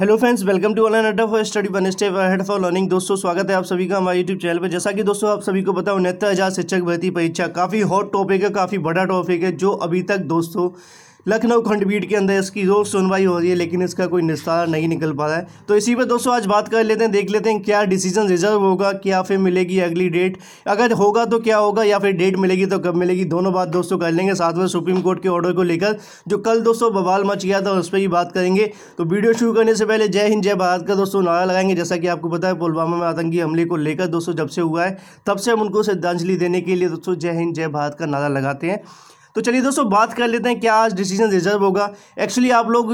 hello friends welcome to online Adda for study one step ahead for learning दोस्तों स्वागत है आप सभी का हमारे यूट्यूब चैनल पर जैसा कि दोस्तों आप सभी को पता उनहत्तर हज़ार शिक्षक भर्ती परीक्षा काफ़ी हॉट टॉपिक है काफ़ी बड़ा टॉपिक है जो अभी तक दोस्तों लखनऊ खंडपीठ के अंदर इसकी रोज सुनवाई हो रही है लेकिन इसका कोई निस्तारा नहीं निकल पा रहा है तो इसी पर दोस्तों आज बात कर लेते हैं देख लेते हैं क्या डिसीजन रिजर्व होगा क्या फिर मिलेगी अगली डेट अगर होगा तो क्या होगा या फिर डेट मिलेगी तो कब मिलेगी दोनों बात दोस्तों कर लेंगे साथ में सुप्रीम कोर्ट के ऑर्डर को लेकर जो कल दोस्तों बवाल मच गया था उस पर ही बात करेंगे तो वीडियो शुरू करने से पहले जय हिंद जय भारत का दोस्तों नारा लगाएंगे जैसा कि आपको पता है पुलवामा में आतंकी हमले को लेकर दोस्तों जब से हुआ है तब से हम उनको श्रद्धांजलि देने के लिए दोस्तों जय हिंद जय भारत का नारा लगाते हैं तो चलिए दोस्तों बात कर लेते हैं क्या आज डिसीजन रिजर्व होगा एक्चुअली आप लोग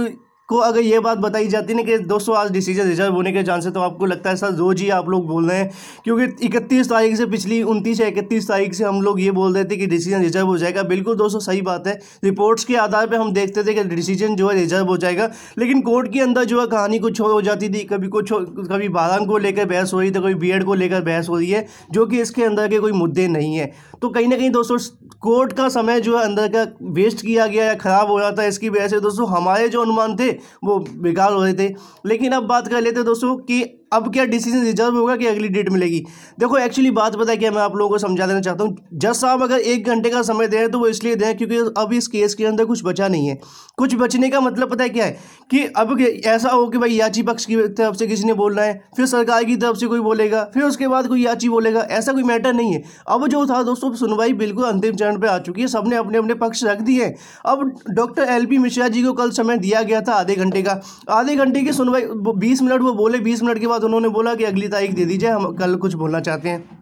को अगर ये बात बताई जाती ना कि दोस्तों आज डिसीजन रिजर्व होने के चांस है तो आपको लगता है सर रोज ही आप लोग बोल रहे हैं क्योंकि इकतीस तारीख से पिछली 29 या इकतीस तारीख से हम लोग ये बोल रहे थे कि डिसीजन रिजर्व हो जाएगा बिल्कुल दोस्तों सही बात है रिपोर्ट्स के आधार पर हम देखते थे कि डिसीजन जो है रिजर्व हो जाएगा लेकिन कोर्ट के अंदर जो है कहानी कुछ हो जाती थी कभी कुछ कभी बारंग को लेकर बहस हो रही थी कभी बी को लेकर बहस हो रही है जो कि इसके अंदर के कोई मुद्दे नहीं है तो कहीं ना कहीं दोस्तों कोर्ट का समय जो है अंदर का वेस्ट किया गया या ख़राब हो जाता है इसकी वजह से दोस्तों हमारे जो अनुमान थे वो बेकार हो रहे थे लेकिन अब बात कर लेते दोस्तों कि अब क्या डिसीजन रिजर्व होगा कि अगली डेट मिलेगी देखो एक्चुअली बात पता है क्या मैं आप लोगों को समझा देना चाहता हूँ जज साहब अगर एक घंटे का समय दें तो वो इसलिए दें क्योंकि अब इस केस के अंदर कुछ बचा नहीं है कुछ बचने का मतलब पता है क्या है कि अब ऐसा हो कि भाई याची पक्ष की तरफ से किसी ने बोलना है फिर सरकार की तरफ से कोई बोलेगा फिर उसके बाद कोई याची बोलेगा ऐसा कोई मैटर नहीं है अब जो था दोस्तों सुनवाई बिल्कुल अंतिम चरण पर आ चुकी है सबने अपने अपने पक्ष रख दिए अब doctor L P Mishra ji को कल समय दिया गया था आधे घंटे का आधे घंटे की सुनवाई बीस मिनट वो बोले बीस मिनट के बाद उन्होंने बोला कि अगली तारीख दे दीजिए हम कल कुछ बोलना चाहते हैं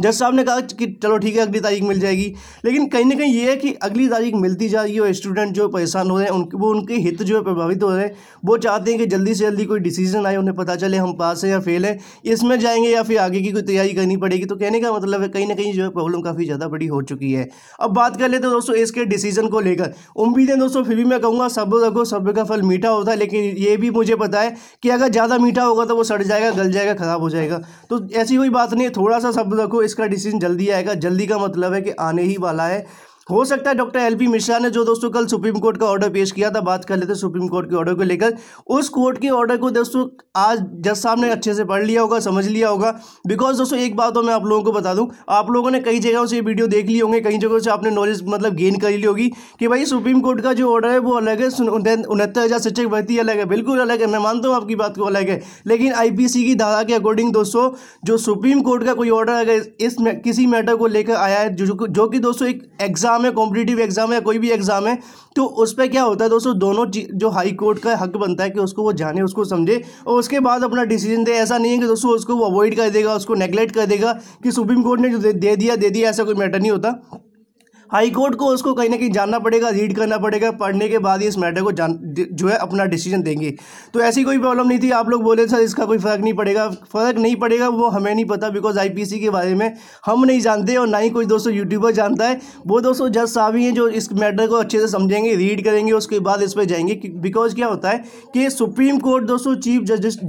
जज साहब ने कहा कि चलो ठीक है अगली तारीख मिल जाएगी लेकिन कहीं ना कहीं ये है कि अगली तारीख मिलती जा रही है और स्टूडेंट जो परेशान हो रहे हैं उनके वो उनके हित जो है प्रभावित हो रहे हैं वो चाहते हैं कि जल्दी से जल्दी कोई डिसीजन आए उन्हें पता चले हम पास हैं या फेल हैं इसमें जाएंगे या फिर आगे की कोई तैयारी करनी पड़ेगी तो कहने का मतलब है कहीं ना कहीं जो है प्रॉब्लम काफ़ी ज़्यादा बड़ी हो चुकी है अब बात कर लेते तो हैं दोस्तों इसके डिसीजन को लेकर उम्मीद है दोस्तों फिर भी मैं कहूँगा सब रखो सब का फल मीठा होता है लेकिन ये भी मुझे पता है कि अगर ज़्यादा मीठा होगा तो वो सड़ जाएगा गल जाएगा ख़राब हो जाएगा तो ऐसी कोई बात नहीं है थोड़ा सा सब रखो इसका डिसीजन जल्दी आएगा जल्दी का मतलब है कि आने ही वाला है हो सकता है डॉक्टर एल पी मिश्रा ने जो दोस्तों कल सुप्रीम कोर्ट का ऑर्डर पेश किया था बात कर लेते हैं सुप्रीम कोर्ट के ऑर्डर को लेकर उस कोर्ट के ऑर्डर को दोस्तों आज जज साहब ने अच्छे से पढ़ लिया होगा समझ लिया होगा बिकॉज दोस्तों एक बात तो मैं आप लोगों को बता दूँ आप लोगों ने कई जगहों से ये वीडियो देख ली होंगे कई जगहों से आपने नॉलेज मतलब गेन कर ली होगी कि भाई सुप्रीम कोर्ट का जो ऑर्डर है वो अलग है उनहत्तर हज़ार शिक्षक भर्ती अलग है बिल्कुल अलग है मैं मानता हूँ आपकी बात को अलग है लेकिन आई की धारा के अकॉर्डिंग दोस्तों जो सुप्रीम कोर्ट का कोई ऑर्डर अगर इस किसी मैटर को लेकर आया है जो कि दोस्तों एक एग्जाम एग्ज़ाम है कॉम्पिटिटिव एग्ज़ाम है कोई भी एग्ज़ाम है तो उस पर क्या होता है दोस्तों दोनों जो हाई कोर्ट का हक बनता है कि उसको वो जाने उसको समझे और उसके बाद अपना डिसीजन दे ऐसा नहीं है कि दोस्तों उसको वो अवॉइड कर देगा उसको नेगलेक्ट कर देगा कि सुप्रीम कोर्ट ने जो दे दिया दे दिया ऐसा कोई मैटर नहीं होता हाईकोर्ट को उसको कहीं ना कहीं जानना पड़ेगा रीड करना पड़ेगा पढ़ने के बाद ही इस मैटर को जान जो है अपना डिसीजन देंगे तो ऐसी कोई प्रॉब्लम नहीं थी आप लोग बोले सर इसका कोई फ़र्क नहीं पड़ेगा फ़र्क नहीं पड़ेगा वो हमें नहीं पता बिकॉज आई के बारे में हम नहीं जानते और ना ही कोई दोस्तों यूट्यूबर जानता है वो दोस्तों जज साहब ही हैं जो इस मैटर को अच्छे से समझेंगे रीड करेंगे उसके बाद इस पर जाएंगे बिकॉज क्या होता है कि सुप्रीम कोर्ट दोस्तों चीफ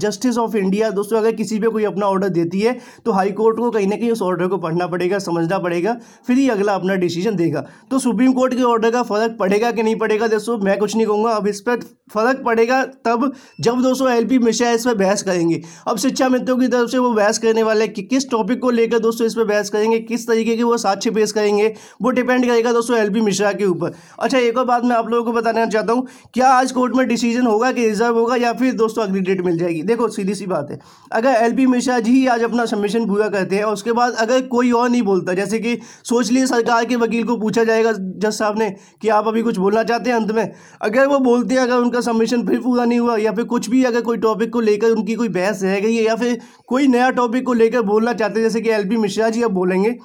जस्टिस ऑफ इंडिया दोस्तों अगर किसी पर कोई अपना ऑर्डर देती है तो हाई कोर्ट को कहीं ना कहीं उस ऑर्डर को पढ़ना पड़ेगा समझना पड़ेगा फिर ही अगला अपना डिसीजन दे देगा तो सुप्रीम कोर्ट के ऑर्डर का फ़र्क पड़ेगा कि नहीं पड़ेगा दोस्तों मैं कुछ नहीं कहूँगा अब इस पर फ़र्क पड़ेगा तब जब दोस्तों एल पी मिश्रा इस पर बहस करेंगे अब शिक्षा मित्रों की तरफ से वो बहस करने वाले कि किस टॉपिक को लेकर दोस्तों इस पर बहस करेंगे किस तरीके की वो साक्ष्य पेश करेंगे वो डिपेंड करेगा दोस्तों एल मिश्रा के ऊपर अच्छा एक और बात मैं आप लोगों को बताना चाहता हूँ क्या आज कोर्ट में डिसीजन होगा कि रिजर्व होगा या फिर दोस्तों अगली डेट मिल जाएगी देखो सीधी सी बात है अगर एल मिश्रा जी आज अपना सबमिशन पूरा करते हैं उसके बाद अगर कोई और नहीं बोलता जैसे कि सोच लिए सरकार के वकील को पूछा जाएगा जज साहब ने कि आप अभी कुछ बोलना चाहते हैं अंत में अगर वो बोलते हैं अगर उनका सबमिशन फिर पूरा नहीं हुआ या फिर कुछ भी अगर कोई टॉपिक को लेकर उनकी कोई बहस रह गई है या फिर कोई नया टॉपिक को लेकर बोलना चाहते हैं जैसे कि एल मिश्रा जी अब बोलेंगे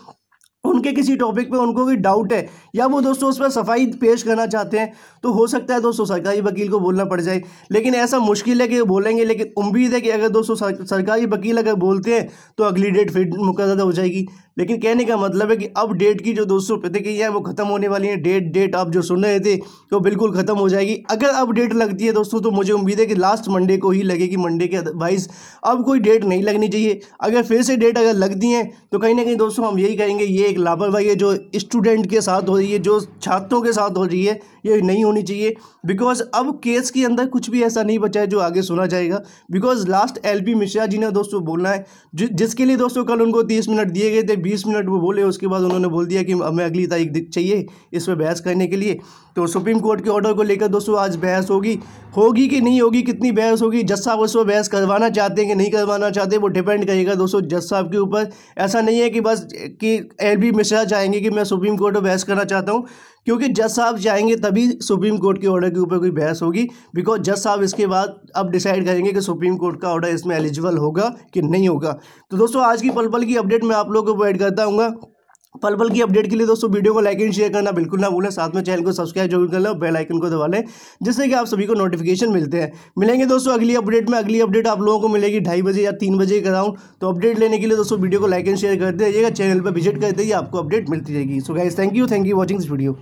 उनके किसी टॉपिक पे उनको कोई डाउट है या वो दोस्तों उस पर सफाई पेश करना चाहते हैं तो हो सकता है दोस्तों सरकारी वकील को बोलना पड़ जाए लेकिन ऐसा मुश्किल है कि बोलेंगे लेकिन उम्मीद है कि अगर दोस्तों सरकारी वकील अगर बोलते हैं तो अगली डेट फिर मुकदा हो जाएगी लेकिन कहने का मतलब है कि अब डेट की जो दोस्तों प्रतिक्रिया है वो ख़त्म होने वाली है डेट डेट आप जो सुन रहे थे तो बिल्कुल ख़त्म हो जाएगी अगर अब डेट लगती है दोस्तों तो मुझे उम्मीद है कि लास्ट मंडे को ही लगेगी मंडे के अदरवाइज़ अब कोई डेट नहीं लगनी चाहिए अगर फिर से डेट अगर लगती है तो कहीं ना कहीं दोस्तों हम यही कहेंगे ये एक लापरवाही है जो स्टूडेंट के साथ हो रही है जो छात्रों के साथ हो रही है ये नहीं होनी चाहिए बिकॉज अब केस के अंदर कुछ भी ऐसा नहीं बचा है जो आगे सुना जाएगा because last L P Mishra ji ने दोस्तों बोलना है जि जिसके लिए दोस्तों कल उनको तीस मिनट दिए गए थे बीस मिनट वो बोले उसके बाद उन्होंने बोल दिया कि हमें अगली तारीख चाहिए इस पर बहस करने के लिए तो सुप्रीम कोर्ट के ऑर्डर को लेकर दोस्तों आज बहस होगी होगी कि नहीं होगी कितनी बहस होगी जज साहब उस पर बहस करवाना चाहते हैं कि नहीं करवाना चाहते वो डिपेंड करेगा दोस्तों जज साहब के ऊपर ऐसा नहीं है कि बस कि एल भी मिश्रा चाहेंगे कि मैं सुप्रीम कोर्ट में बहस करना चाहता हूँ क्योंकि जज साहब जाएंगे तभी सुप्रीम कोर्ट के ऑर्डर के ऊपर कोई बहस होगी बिकॉज जज साहब इसके बाद अब डिसाइड करेंगे कि सुप्रीम कोर्ट का ऑर्डर इसमें एलिजिबल होगा कि नहीं होगा तो दोस्तों आज की पल पल की अपडेट मैं आप लोगों को प्रोवाइड करता हूँ पल पल की अपडेट के लिए दोस्तों वीडियो को लाइक एंड शेयर करना बिल्कुल ना भूलें साथ में चैनल को सब्सक्राइब जरूर कर लो बेल आइकन को दबा लें जिससे कि आप सभी को नोटिफिकेशन मिलते हैं मिलेंगे दोस्तों अगली अपडेट में अगली अपडेट आप लोगों को मिलेगी ढाई बजे या तीन बजे के अराउंड तो अपडेट लेने के लिए दोस्तों वीडियो को लाइक एंड शेयर करते रहिएगा चैनल पर विजिट करते ही आपको अपडेट मिलती रहेगी so guys thank you thank you watching this video